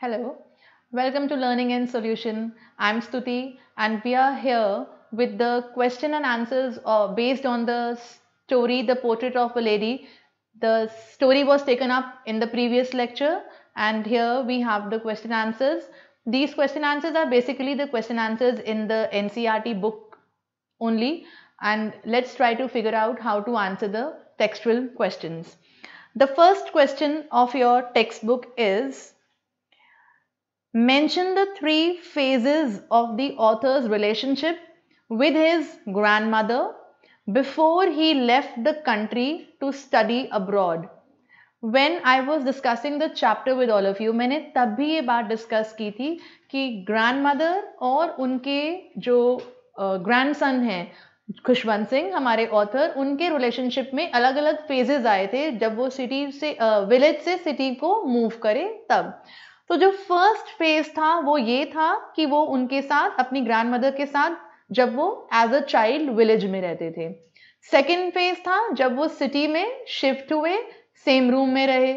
Hello, welcome to Learning and Solution. I'm Stuti and we are here with the question and answers uh, based on the story, The Portrait of a Lady. The story was taken up in the previous lecture and here we have the question answers. These question answers are basically the question answers in the NCRT book only and let's try to figure out how to answer the textual questions. The first question of your textbook is Mention the three phases of the author's relationship with his grandmother before he left the country to study abroad. When I was discussing the chapter with all of you, मैंने तब भी ये बात discuss की थी कि grandmother और उनके जो grandson हैं खुशवंत सिंह हमारे ऑथर उनके रिलेशनशिप में अलग अलग फेजेस आए थे जब वो सिटी से विलेज से सिटी को मूव करे तब तो जो फर्स्ट फेज था वो ये था कि वो उनके साथ अपनी ग्रैंड मदर के साथ जब वो एज अ चाइल्ड विलेज में रहते थे सेकेंड फेज था जब वो सिटी में शिफ्ट हुए सेम रूम में रहे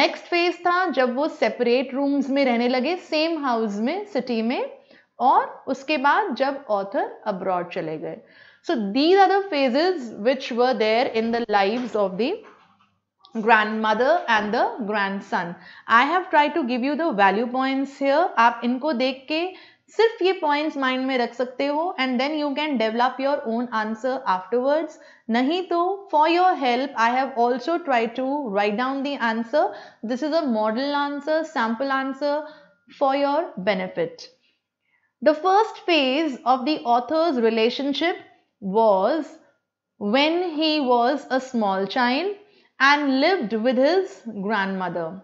नेक्स्ट फेज था जब वो सेपरेट रूम्स में रहने लगे सेम हाउस में सिटी में और उसके बाद जब ऑथर अब्रॉड चले गए so these are the phases which were there in the lives of the grandmother and the grandson. I have tried to give you the value points here. आप इनको देख के सिर्फ ये points mind में रख सकते and then you can develop your own answer afterwards. नहीं तो for your help I have also tried to write down the answer. This is a model answer, sample answer for your benefit. The first phase of the author's relationship was when he was a small child and lived with his grandmother.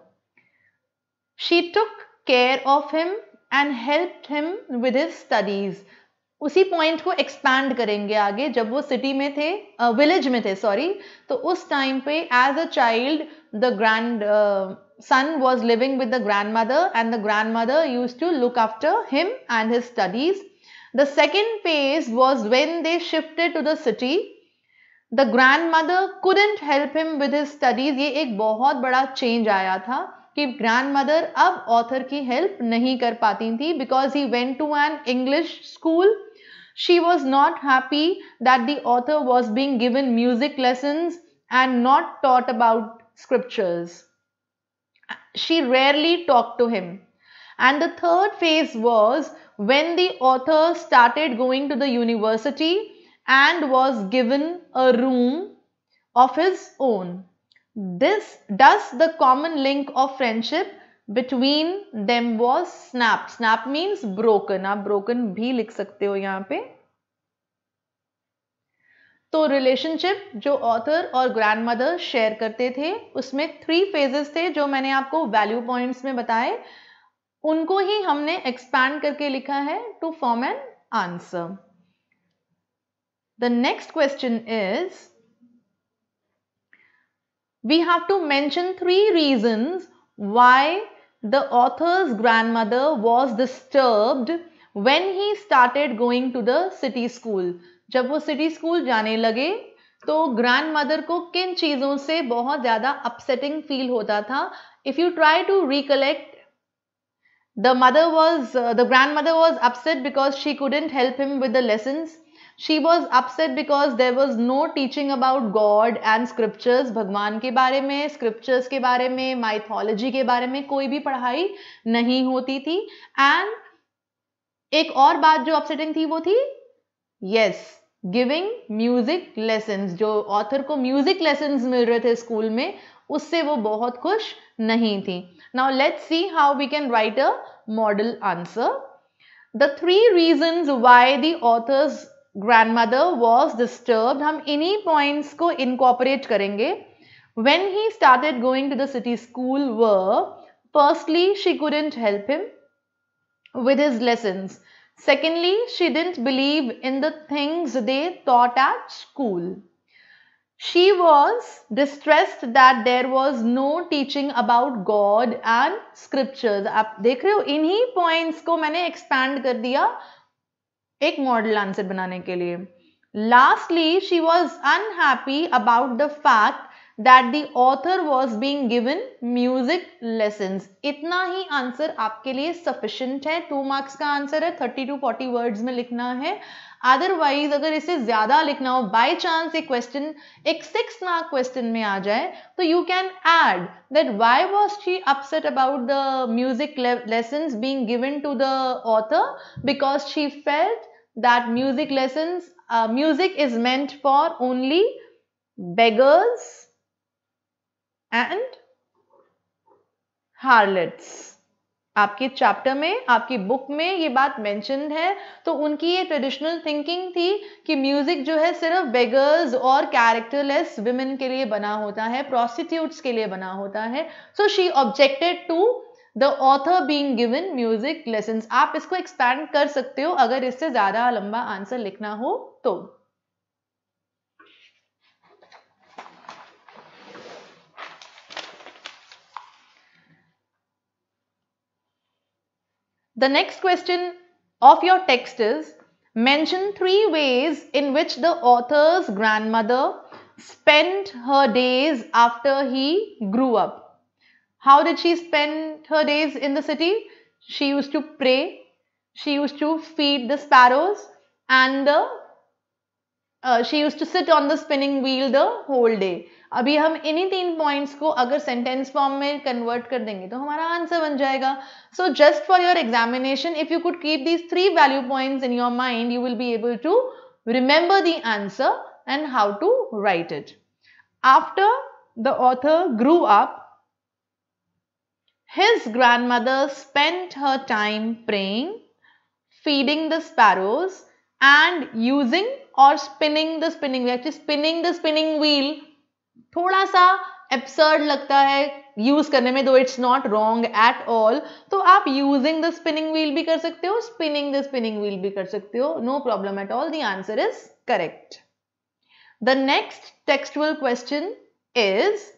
She took care of him and helped him with his studies. उसी point को expand करेंगे आगे जब वो city में थे village uh, में थे सॉरी तो उस टाइम पे as a child the grand was living with the grandmother and the grandmother used to look after him and his studies. The second phase was when they shifted to the city the grand mother couldn't help him with his studies ये एक बहुत बड़ा change आया था कि grand mother अब author की help नहीं कर पाती थी because he went to an English school she was not happy that the author was being given music lessons and not taught about scriptures. She rarely talked to him. And the third phase was when the author started going to the university, and was given a room of his own. This does the common link of friendship between them was snapped. Snap means broken. aap broken bhi likh sakte ho yahan pe तो relationship जो author और grand mother share करते थे उसमें three phases थे जो मैंने आपको वैल्यू पॉइंट्स में बताए उनको ही हमने एक्सपैंड करके लिखा है to form an answer The next question is, we have to mention three reasons why the author's grandmother was disturbed when he started going to the city school. जब वो city school जाने लगे, तो grandmother को किन चीजों से बहुत ज़्यादा upsetting feel होता था? If you try to recollect, the mother was uh, the grandmother was upset because she couldn't help him with the lessons. She was upset because there was no teaching about God and scriptures भगवान के बारे में scriptures के बारे में mythology के बारे में कोई भी पढ़ाई नहीं होती थी एंड एक और बात जो अपसेटिंग थी वो थी यस गिविंग म्यूजिक लेसन जो ऑथर को म्यूजिक लेसन मिल रहे थे स्कूल में उससे वो बहुत खुश नहीं थी now let see how we can write a model answer the three reason why the author's grandmother was disturbed हम इन्हीं points को incorporate करेंगे when he started going to the city school were firstly she couldn't help him with his lessons secondly she didn't believe in the things they taught at school she was distressed that there was no teaching about god and scriptures आप देख रहे हो इन्हीं points को मैंने expand कर दिया एक मॉडल आंसर बनाने के लिए lastly she was unhappy about the fact that the author was being given music lesson इतना ही आंसर आपके लिए सफिशेंट है टू मार्क्स का आंसर है थर्टी टू फोर्टी वर्ड्स में लिखना है अदरवाइज अगर इसे ज्यादा लिखना हो बाई चांस ये क्वेश्चन एक सिक्स मार्क क्वेश्चन में आ जाए तो you can add that why was she upset about the music lesson being given to the author because she felt that music lessons, uh, music is meant for only beggars and harlots. आपके chapter में आपकी book में ये बात mention है तो उनकी ये ट्रेडिशनल थिंकिंग थी कि म्यूजिक जो है सिर्फ बेगर्स और कैरेक्टरलेस वुमेन के लिए बना होता है प्रोस्टिट्यूट्स के लिए बना होता है so she objected to the author being given music lesson आप इसको एक्सपैंड कर सकते हो अगर इससे ज्यादा लंबा आंसर लिखना हो तो The next question of your text is mention three ways in which the author's grandmother spent her days after he grew up. How did she spend her days in the city? She used to pray. She used to feed the sparrows and the uh, she used to sit on the spinning wheel the whole day. अभी हम इन्हीं तीन points को अगर sentence form में convert कर देंगे तो हमारा आंसर बन जाएगा so just for your examination if you could keep these three value points in your mind you will be able to remember the answer and how to write it after the author grew up his grandmother spent her time praying, feeding the sparrows and using or spinning the spinning wheel. Actually spinning the spinning wheel thoda sa absurd lagta hai use karne mein though it's not wrong at all. So aap using the spinning wheel bhi kar sakte ho, spinning the spinning wheel bhi kar sakte ho. No problem at all. The answer is correct. The next textual question is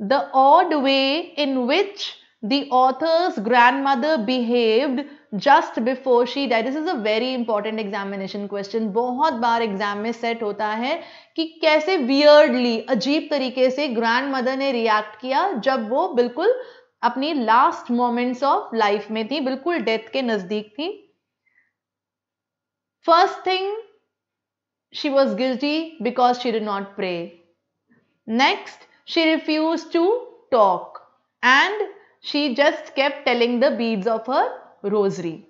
the odd way in which the author's grandmother behaved just before she died this is a very important examination question bahut baar exam mein set hota hai ki kaise weirdly ajeeb tarike se grandmother ne react kiya jab wo bilkul apni last moments of life mein thi bilkul death ke nazdeek thi first thing she was guilty because she did not pray next she refused to talk and she just kept telling the beads of her rosary.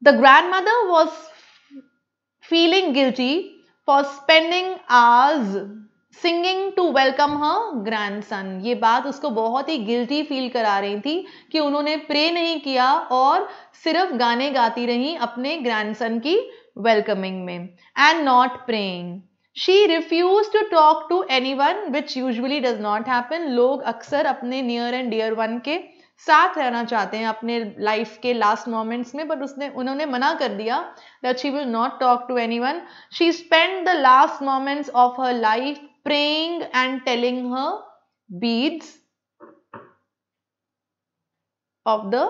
The grandmother was feeling guilty for spending hours singing to welcome her grand son ये बात उसको बहुत ही guilty feel करा रही थी कि उन्होंने pray नहीं किया और सिर्फ गाने गाती रहीं अपने ग्रैंड सन की वेलकमिंग में and not praying she refuse to talk to anyone which usually does not happen लोग अक्सर अपने नियर एंड डियर वन के साथ रहना चाहते हैं अपने लाइफ के लास्ट मोमेंट्स में बट उसने उन्होंने मना कर दिया that she will not talk to anyone she spend the last moments of her life praying and telling her beads of the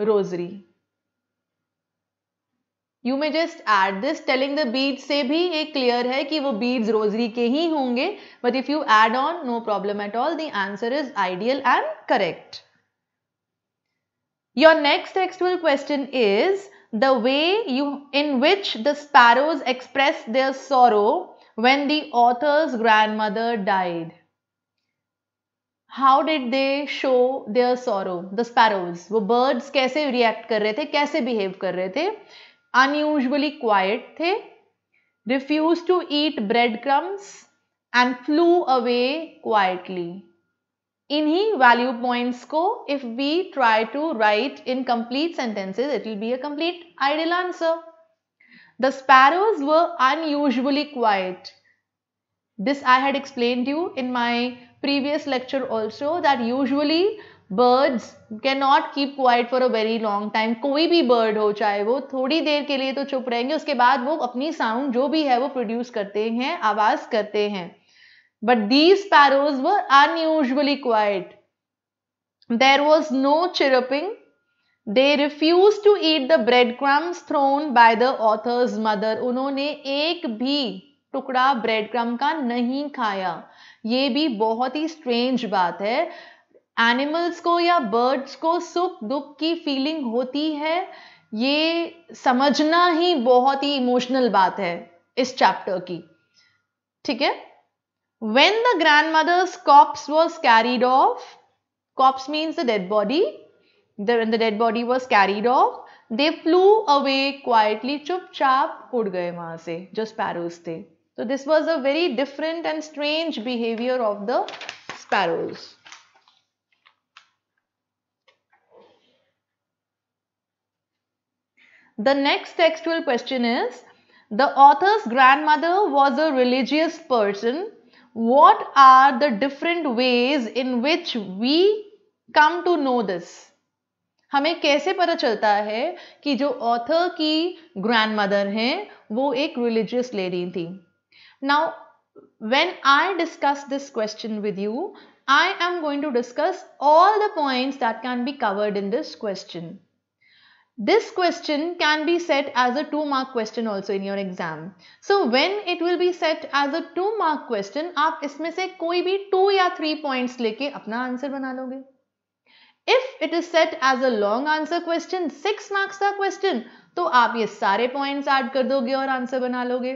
rosary you may just add this telling the bead से भी ये clear है कि वो beads rosary के ही होंगे but if you add on no problem at all the answer is ideal and correct your next textual question is the way you in which the sparrows express their sorrow when the author's grand mother died how did they show their sorrow the sparrows वो birds कैसे react कर रहे थे कैसे behave कर रहे थे unusually quiet they refused to eat breadcrumbs and flew away quietly. इन्हीं value points को if we try to write in complete sentences, it will be a complete ideal answer. The sparrows were unusually quiet. This I had explained you in my previous lecture also that usually birds can not keep quiet for a very long time कोई भी bird हो चाहे वो थोड़ी देर के लिए तो चुप रहेंगे उसके बाद वो अपनी साउंड जो भी है वो प्रोड्यूस करते हैं आवाज करते हैं but these sparrows were unusually quiet there was no chirping they refuse to eat the bread crumbs thrown by the author's mother उन्होंने एक भी टुकड़ा ब्रेड क्रम का नहीं खाया ये भी बहुत ही स्ट्रेंज बात है एनिमल्स को या बर्ड्स को सुख दुख की फीलिंग होती है ये समझना ही बहुत ही इमोशनल बात है इस चैप्टर की ठीक है when the grand mother's corpse was carried off corpse means the dead body the dead body was carried off they flew away quietly चुप चाप उड़ गए वहां से जो स्पैरोज थे तो this was a very different and strange behaviour of the sparrows The next textual question is, the author's grandmother was a religious person. What are the different ways in which we come to know this? हमें कैसे पता चलता है कि जो author की grand हैं वो एक रिलीजियस लेडी थी Now, when I discuss this question with you, I am going to discuss all the points that can be covered in this question. This question can be set as a two mark question also in your exam. So when it will be set as a two mark question, aap isme se koi bhi two ya three points leke apna answer bana loge If it is set as a long answer question, six marks ka question, to aap ye sare points add kar doge aur answer bana loge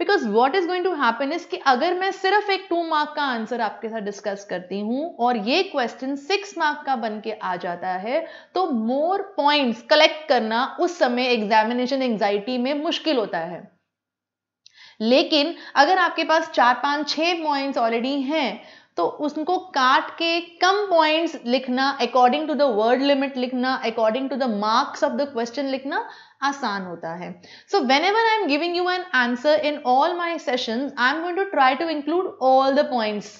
because what is going to happen is कि अगर मैं सिर्फ एक to mark का answer आपके साथ discuss करती हूं और ये क्वेश्चन सिक्स मार्क का बन के आ जाता है तो मोर पॉइंट्स कलेक्ट करना उस समय एग्जामिनेशन एंग्जाइटी में मुश्किल होता है लेकिन अगर आपके पास चार पांच छह पॉइंट्स ऑलरेडी हैं तो उसको काट के कम पॉइंट्स लिखना according to the word limit लिखना according to the marks of the question लिखना आसान होता है so whenever I am giving you an answer in all my session I am going to try to include all the points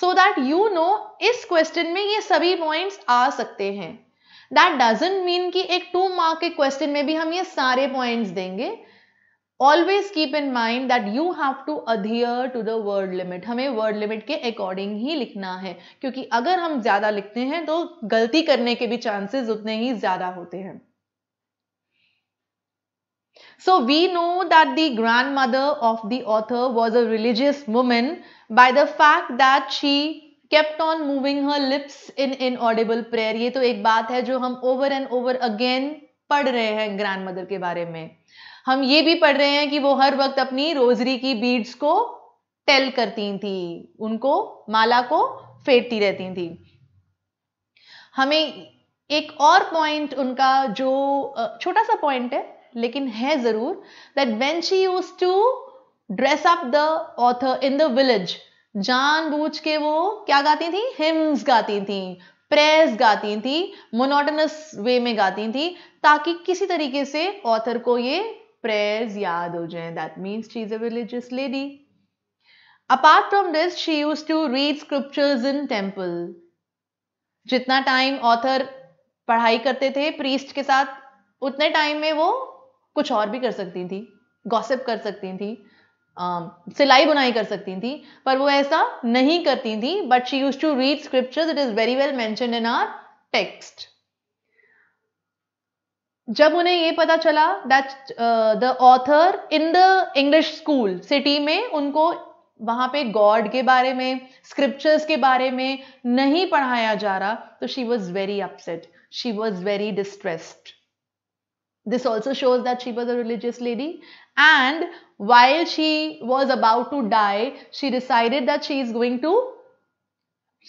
so that you know इस question में ये सभी points आ सकते हैं दैट डजेंट मीन कि एक to mark के question में भी हम ये सारे पॉइंट्स देंगे always keep in mind that you have to adhere to the word limit हमें वर्ड लिमिट के अकॉर्डिंग ही लिखना है क्योंकि अगर हम ज्यादा लिखते हैं तो गलती करने के भी चांसेस उतने ही ज्यादा होते हैं so we know that the grand mother of the author was a religious women by the fact that she kept on moving her lips in inaudible prayer ये तो एक बात है जो हम ओवर एंड ओवर अगेन पढ़ रहे हैं ग्रैंड मदर के बारे में हम ये भी पढ़ रहे हैं कि वो हर वक्त अपनी रोजरी की बीड्स को टेल करती थी उनको माला को फेरती रहती थी हमें एक और पॉइंट उनका जो छोटा सा पॉइंट है लेकिन है जरूर that when she use to dress up the author in the village बूझ के वो क्या गाती थी हिम्स गाती थी प्रेस गाती थी मोनोटनस वे में गाती थी ताकि किसी तरीके से ऑथर को ये prayers yaad ho jaye that means she is a religious lady apart from this she used to read scriptures in temple jitna time author पढ़ाई करते थे प्रीस्ट के साथ उतने टाइम में वो कुछ और भी कर सकती थी गॉसिप कर सकती थी सिलाई बुनाई कर सकती थी पर वो ऐसा नहीं करती थी but she use to read scriptures it is very well mention in our text जब उन्हें ये पता चला that the author in the English school city में उनको वहां पे गॉड के बारे में स्क्रिप्चर्स के बारे में नहीं पढ़ाया जा रहा तो she was very upset she was very distressed this also shows that she was a religious lady and while she was about to die she decided that she is going to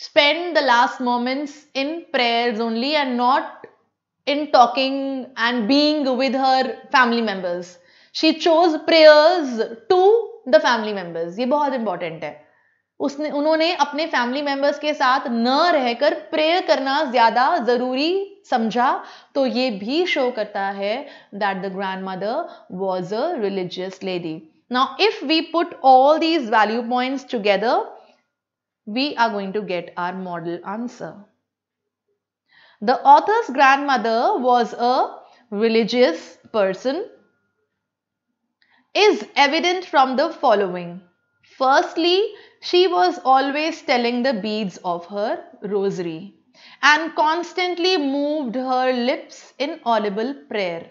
spend the last moments in prayers only and not in talking and being with her family members. She chose prayers to the family members. ये बहुत important है उसने उन्होंने अपने family members के साथ न रहकर प्रेयर करना ज़्यादा ज़रूरी समझा तो ये भी शो करता है that the grand mother was a religious lady now if we put all these value points together we are going to get our model answer. The author's grandmother was a religious person is evident from the following. Firstly, she was always telling the beads of her rosary and constantly moved her lips in audible prayer.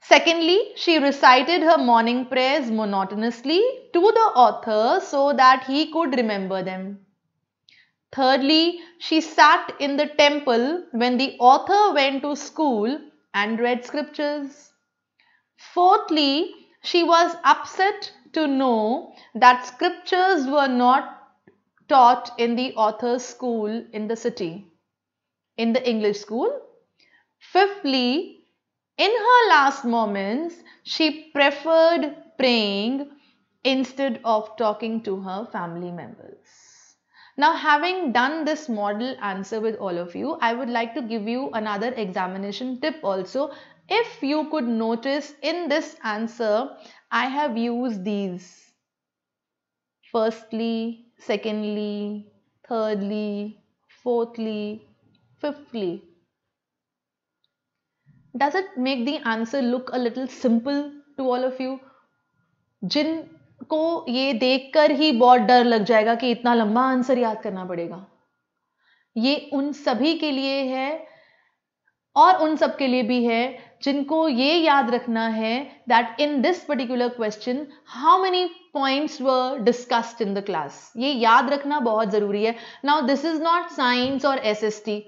Secondly, she recited her morning prayers monotonously to the author so that he could remember them. Thirdly, she sat in the temple when the author went to school and read scriptures. Fourthly, she was upset to know that scriptures were not taught in the author's school in the city, in the English school. Fifthly, in her last moments, she preferred praying instead of talking to her family members. Now having done this model answer with all of you, I would like to give you another examination tip also. If you could notice in this answer, I have used these. Firstly, secondly, thirdly, fourthly, fifthly. Does it make the answer look a little simple to all of you? Jin को ये देखकर ही बहुत डर लग जाएगा कि इतना लंबा आंसर याद करना पड़ेगा ये उन सभी के लिए है और उन सब के लिए भी है जिनको ये याद रखना है that in this particular question how many points were discussed in the class ये याद रखना बहुत ज़रूरी है now this is not science और एस एस टी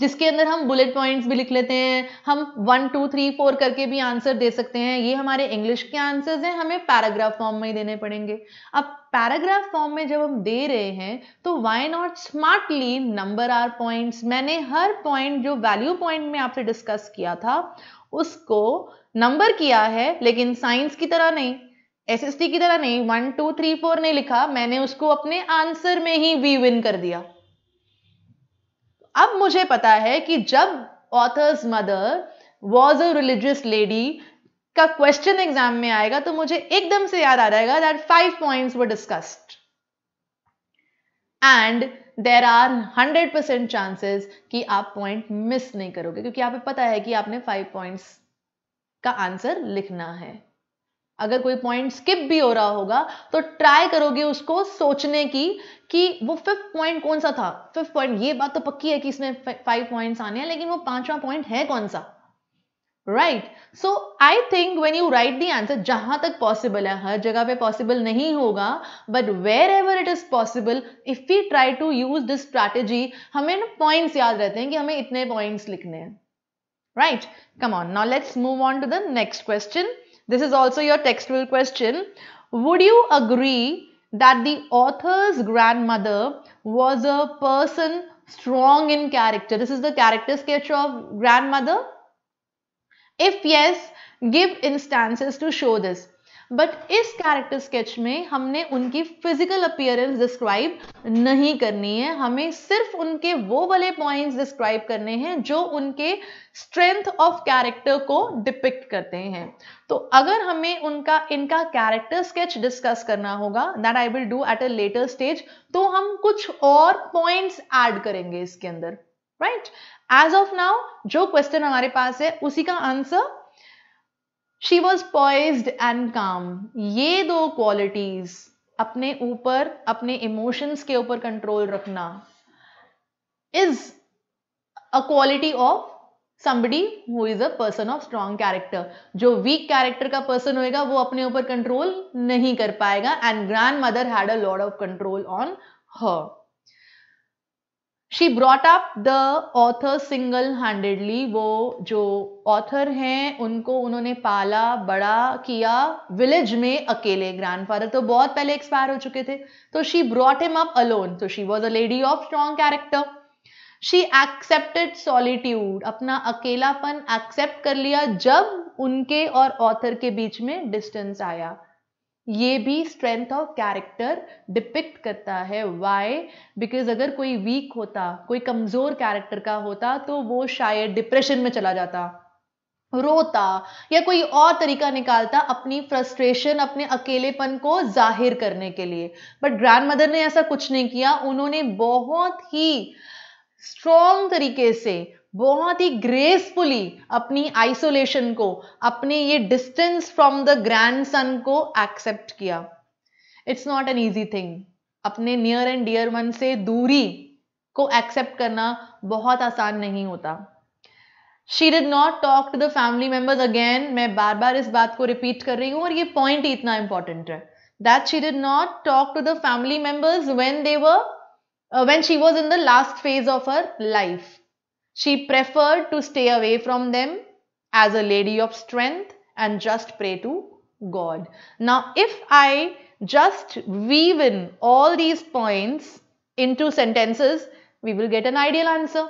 जिसके अंदर हम बुलेट पॉइंट्स भी लिख लेते हैं हम वन टू थ्री फोर करके भी आंसर दे सकते हैं ये हमारे इंग्लिश के आंसर्स हैं हमें पैराग्राफ फॉर्म में ही देने पड़ेंगे अब पैराग्राफ फॉर्म में जब हम दे रहे हैं तो why not smartly number our points मैंने हर पॉइंट जो वैल्यू पॉइंट में आपसे डिस्कस किया था उसको नंबर किया है लेकिन साइंस की तरह नहीं एसएसटी की तरह नहीं वन टू थ्री फोर नहीं लिखा मैंने उसको अपने आंसर में ही वी विन कर दिया अब मुझे पता है कि जब author's mother was a religious lady का क्वेश्चन एग्जाम में आएगा तो मुझे एकदम से याद आ जाएगा that five points were discussed and there are hundred percent chances कि आप पॉइंट मिस नहीं करोगे क्योंकि आप पता है कि आपने फाइव पॉइंट्स का आंसर लिखना है अगर कोई पॉइंट स्किप भी हो रहा होगा तो ट्राई करोगे उसको सोचने की कि वो फिफ्थ पॉइंट कौन सा था फिफ्थ पॉइंट ये बात तो पक्की है कि इसमें फाइव पॉइंट्स आने हैं लेकिन वो पांचवा पॉइंट है कौन सा right so I think when you write the answer जहां तक पॉसिबल है हर जगह पे पॉसिबल नहीं होगा but wherever it is possible if you try to use this strategy हमें ना पॉइंट्स याद रहते हैं कि हमें इतने पॉइंट्स लिखने हैं right come on now let's move on to the next question This is also your textual question. Would you agree that the author's grandmother was a person strong in character? This is the character sketch of grandmother. If yes, give instances to show this. But इस character sketch में हमने उनकी physical appearance describe नहीं करनी है हमें सिर्फ उनके वो वाले पॉइंट्स डिस्क्राइब करने हैं जो उनके स्ट्रेंथ ऑफ कैरेक्टर को डिपिक्ट करते हैं तो अगर हमें उनका इनका कैरेक्टर स्केच डिस्कस करना होगा that I will do at a later stage तो हम कुछ और पॉइंट्स ऐड करेंगे इसके अंदर राइट एज ऑफ नाउ जो क्वेश्चन हमारे पास है उसी का answer she was poised and calm ये दो क्वालिटीज अपने ऊपर अपने इमोशंस के ऊपर कंट्रोल रखना is a quality of somebody who is a person of strong character जो वीक कैरेक्टर का पर्सन होएगा वो अपने ऊपर कंट्रोल नहीं कर पाएगा and grand mother had a lot of control on her she brought up the author single handedly वो जो ऑथर हैं उनको उन्होंने पाला बड़ा किया विलेज में अकेले ग्रैंडफादर तो बहुत पहले एक्सपायर हो चुके थे तो she brought him up alone तो she was a lady of strong character she accepted solitude अपना अकेलापन एक्सेप्ट कर लिया जब उनके और ऑथर के बीच में डिस्टेंस आया ये भी स्ट्रेंथ ऑफ कैरेक्टर डिपिक्ट करता है वाई बिकॉज अगर कोई वीक होता कोई कमज़ोर कैरेक्टर का होता तो वो शायद डिप्रेशन में चला जाता रोता या कोई और तरीका निकालता अपनी फ्रस्ट्रेशन अपने अकेलेपन को जाहिर करने के लिए बट ग्रैंड मदर ने ऐसा कुछ नहीं किया उन्होंने बहुत ही स्ट्रॉन्ग तरीके से बहुत ही ग्रेसफुली अपनी आइसोलेशन को अपने ये distance from the grandson को एक्सेप्ट किया it's not an easy thing अपने नियर एंड डियर वन से दूरी को एक्सेप्ट करना बहुत आसान नहीं होता she did not talk to the family members again मैं बार बार इस बात को रिपीट कर रही हूँ और ये पॉइंट ही इतना इंपॉर्टेंट है that she did not talk to the family members when they were when she was in the last phase of her life She preferred to stay away from them as a lady of strength and just pray to God. Now, if I just weave in all these points into sentences, we will get an ideal answer.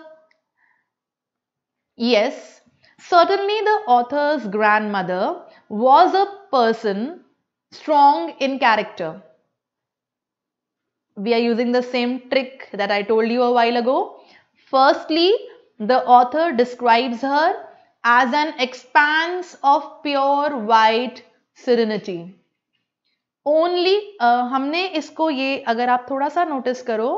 Yes, certainly the author's grandmother was a person strong in character. We are using the same trick that I told you a while ago. Firstly, the author describes her as an expanse of pure white serenity. Only uh, हमने इसको ये अगर आप थोड़ा सा notice करो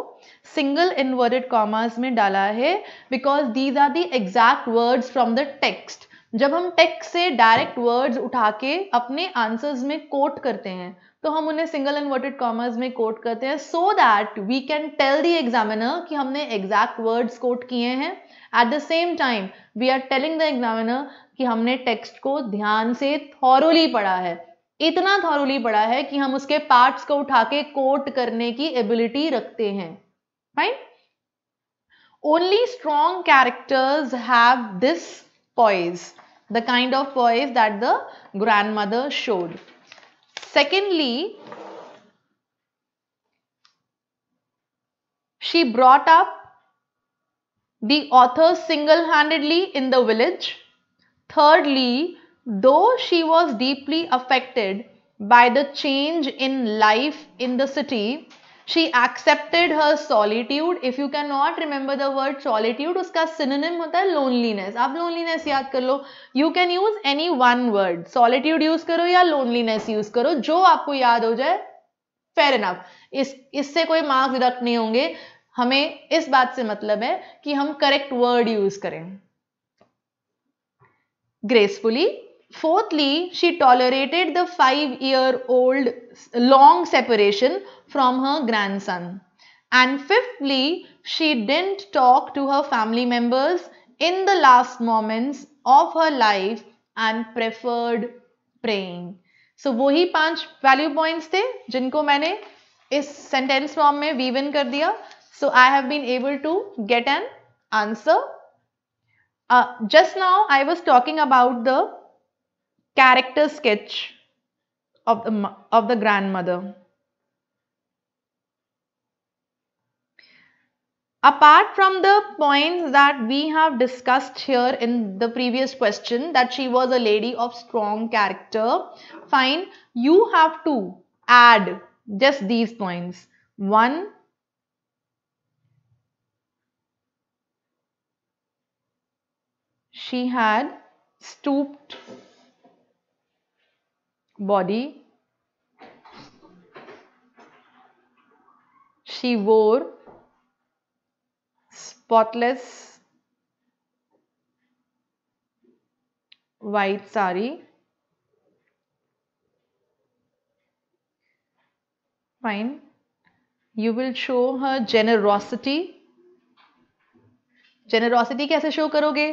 single inverted commas में डाला है because these are the exact words from the text जब हम टेक्स्ट से डायरेक्ट वर्ड्स उठा के अपने आंसर्स में कोट करते हैं तो हम उन्हें सिंगल इन्वर्टेड कॉमर्स में कोट करते हैं so that we can tell the examiner कि हमने एग्जैक्ट वर्ड्स कोट किए हैं at the same time we are telling the examiner कि हमने टेक्स्ट को ध्यान से थॉरोली पढ़ा है इतना थॉरोली पढ़ा है कि हम उसके पार्ट्स को उठा के कोट करने की एबिलिटी रखते हैं right only strong characters have this poise the kind of poise that the grand grandmother showed secondly she brought up the author single-handedly in the village. Thirdly, though she was deeply affected by the change in life in the city, she accepted her solitude. If you cannot remember the word solitude, uska synonym hota hai loneliness. aap loneliness yaad kar lo You can use any one word. Solitude use karo ya loneliness use karo jo aapko yaad ho jaye fair enough. इस इससे कोई marks deduct नहीं होंगे हमें इस बात से मतलब है कि हम करेक्ट वर्ड यूज करें gracefully Fourthly, she tolerated the five-year-old long separation from her grandson. And fifthly, she didn't talk to her family members in the last moments of her life and preferred praying. So, वही पांच value points थे जिनको मैंने इस sentence form में weave in कर दिया So I have been able to get an answer. Uh, just now I was talking about the character sketch of the, of the grandmother. Apart from the points that we have discussed here in the previous question that she was a lady of strong character, fine, you have to add just these points. One, she had stooped body. She wore spotless white sari. Fine. You will show her generosity. generosity kaise show karoge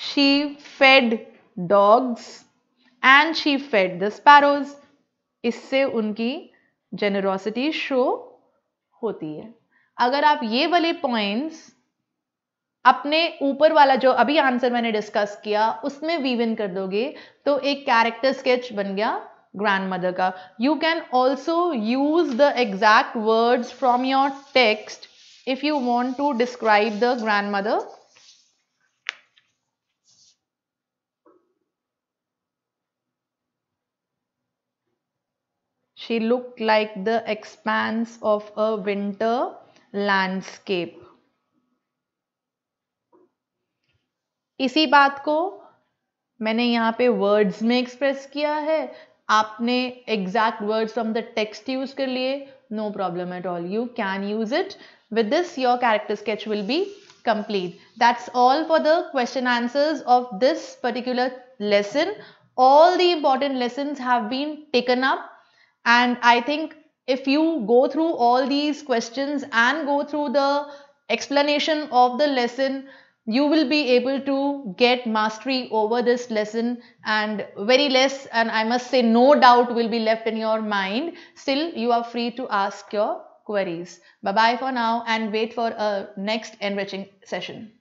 she fed dogs and she fed the sparrows इससे उनकी generosity show होती है अगर आप ये वाले points अपने ऊपर वाला जो अभी आंसर मैंने डिस्कस किया उसमें वीविन कर दोगे तो एक कैरेक्टर स्केच बन गया ग्रैंड मदर का you can also use the exact words from your text if you want to describe the grand grandmother she looked like the expanse of a winter landscape इसी बात को मैंने यहाँ पे words में एक्सप्रेस किया है आपने exact words from the text use कर लिए no problem at all you can use it with this your character sketch will be complete that's all for the question answers of this particular lesson all the important lessons have been taken up And I think if you go through all these questions and go through the explanation of the lesson, you will be able to get mastery over this lesson and very less and I must say no doubt will be left in your mind. Still, you are free to ask your queries. Bye-bye for now and wait for a next enriching session.